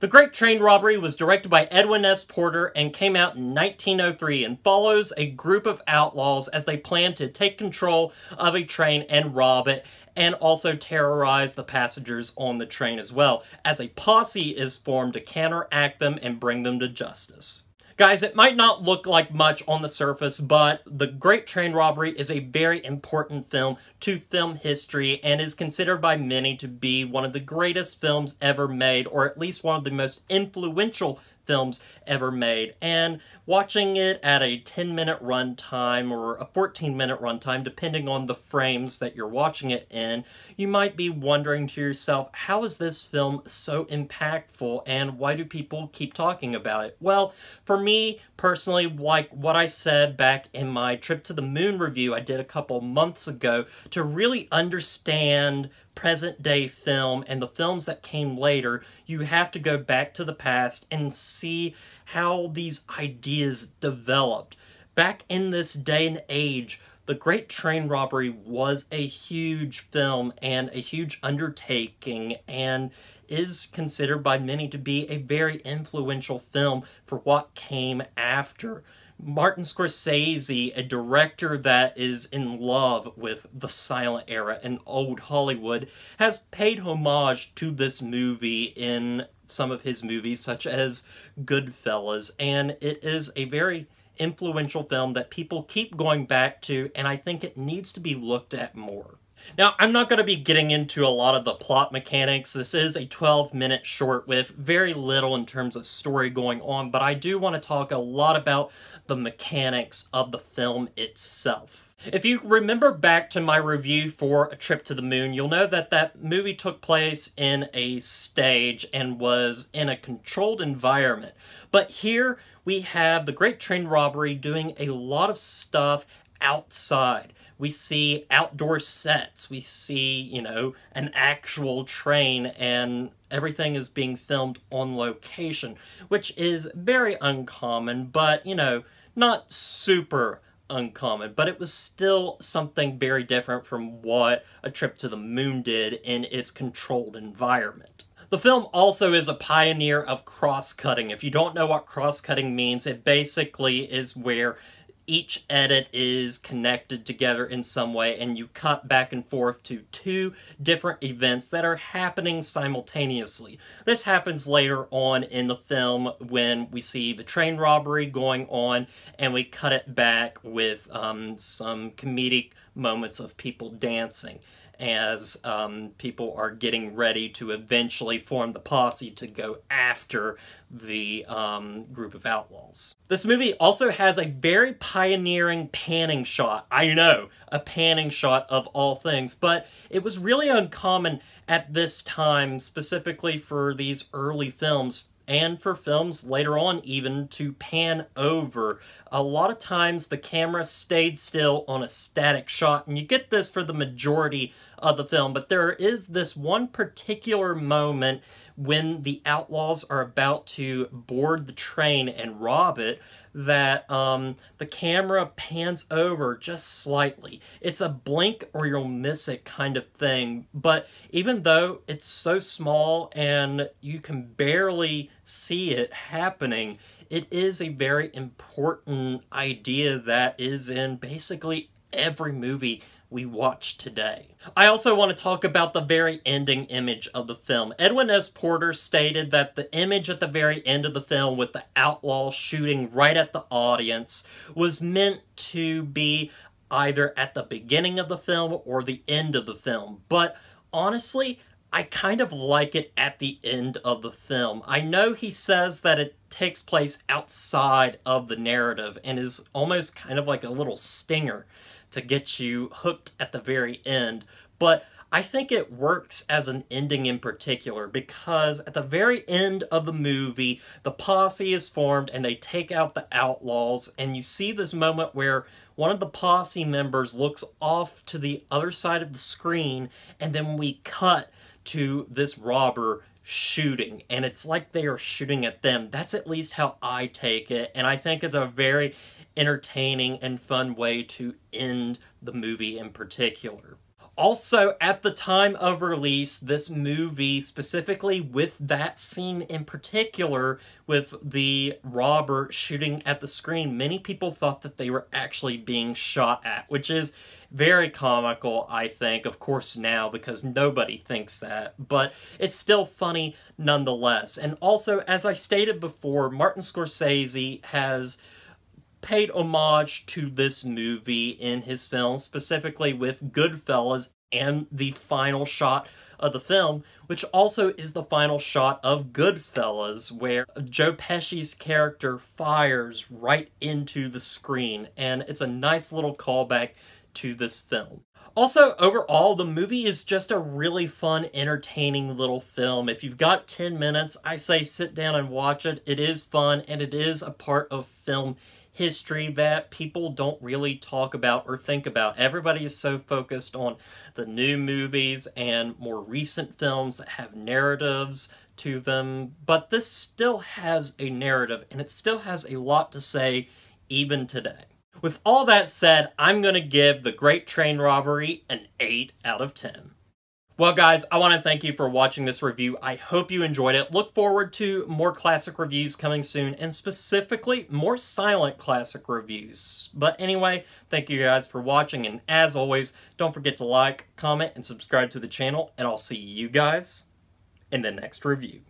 The Great Train Robbery was directed by Edwin S. Porter and came out in 1903 and follows a group of outlaws as they plan to take control of a train and rob it and also terrorize the passengers on the train as well, as a posse is formed to counteract them and bring them to justice. Guys, it might not look like much on the surface, but The Great Train Robbery is a very important film to film history and is considered by many to be one of the greatest films ever made, or at least one of the most influential films ever made. And watching it at a 10 minute runtime or a 14 minute runtime, depending on the frames that you're watching it in, you might be wondering to yourself, how is this film so impactful and why do people keep talking about it? Well, for me personally, like what I said back in my Trip to the Moon review I did a couple months ago, to really understand present day film and the films that came later, you have to go back to the past and see how these ideas developed. Back in this day and age, The Great Train Robbery was a huge film and a huge undertaking and is considered by many to be a very influential film for what came after. Martin Scorsese, a director that is in love with the silent era and old Hollywood, has paid homage to this movie in some of his movies, such as Goodfellas, and it is a very influential film that people keep going back to, and I think it needs to be looked at more. Now, I'm not going to be getting into a lot of the plot mechanics. This is a 12-minute short with very little in terms of story going on, but I do want to talk a lot about the mechanics of the film itself. If you remember back to my review for A Trip to the Moon, you'll know that that movie took place in a stage and was in a controlled environment. But here we have the Great Train Robbery doing a lot of stuff outside we see outdoor sets, we see, you know, an actual train, and everything is being filmed on location, which is very uncommon, but, you know, not super uncommon, but it was still something very different from what A Trip to the Moon did in its controlled environment. The film also is a pioneer of cross-cutting. If you don't know what cross-cutting means, it basically is where each edit is connected together in some way and you cut back and forth to two different events that are happening simultaneously. This happens later on in the film when we see the train robbery going on and we cut it back with um, some comedic moments of people dancing as um, people are getting ready to eventually form the posse to go after the um, group of outlaws. This movie also has a very pioneering panning shot. I know, a panning shot of all things, but it was really uncommon at this time, specifically for these early films and for films later on even to pan over a lot of times the camera stayed still on a static shot, and you get this for the majority of the film, but there is this one particular moment when the outlaws are about to board the train and rob it that um, the camera pans over just slightly. It's a blink or you'll miss it kind of thing, but even though it's so small and you can barely see it happening, it is a very important idea that is in basically every movie we watch today. I also want to talk about the very ending image of the film. Edwin S. Porter stated that the image at the very end of the film with the outlaw shooting right at the audience was meant to be either at the beginning of the film or the end of the film. But honestly, I kind of like it at the end of the film. I know he says that it takes place outside of the narrative and is almost kind of like a little stinger to get you hooked at the very end, but I think it works as an ending in particular because at the very end of the movie, the posse is formed and they take out the outlaws, and you see this moment where one of the posse members looks off to the other side of the screen, and then we cut to this robber shooting and it's like they are shooting at them. That's at least how I take it and I think it's a very entertaining and fun way to end the movie in particular. Also, at the time of release, this movie, specifically with that scene in particular, with the robber shooting at the screen, many people thought that they were actually being shot at, which is very comical, I think, of course now, because nobody thinks that, but it's still funny nonetheless. And also, as I stated before, Martin Scorsese has paid homage to this movie in his film, specifically with Goodfellas and the final shot of the film, which also is the final shot of Goodfellas, where Joe Pesci's character fires right into the screen, and it's a nice little callback to this film. Also, overall, the movie is just a really fun, entertaining little film. If you've got 10 minutes, I say sit down and watch it. It is fun, and it is a part of film history that people don't really talk about or think about. Everybody is so focused on the new movies and more recent films that have narratives to them, but this still has a narrative and it still has a lot to say even today. With all that said, I'm going to give The Great Train Robbery an 8 out of 10. Well, guys, I want to thank you for watching this review. I hope you enjoyed it. Look forward to more classic reviews coming soon, and specifically more silent classic reviews. But anyway, thank you guys for watching, and as always, don't forget to like, comment, and subscribe to the channel, and I'll see you guys in the next review.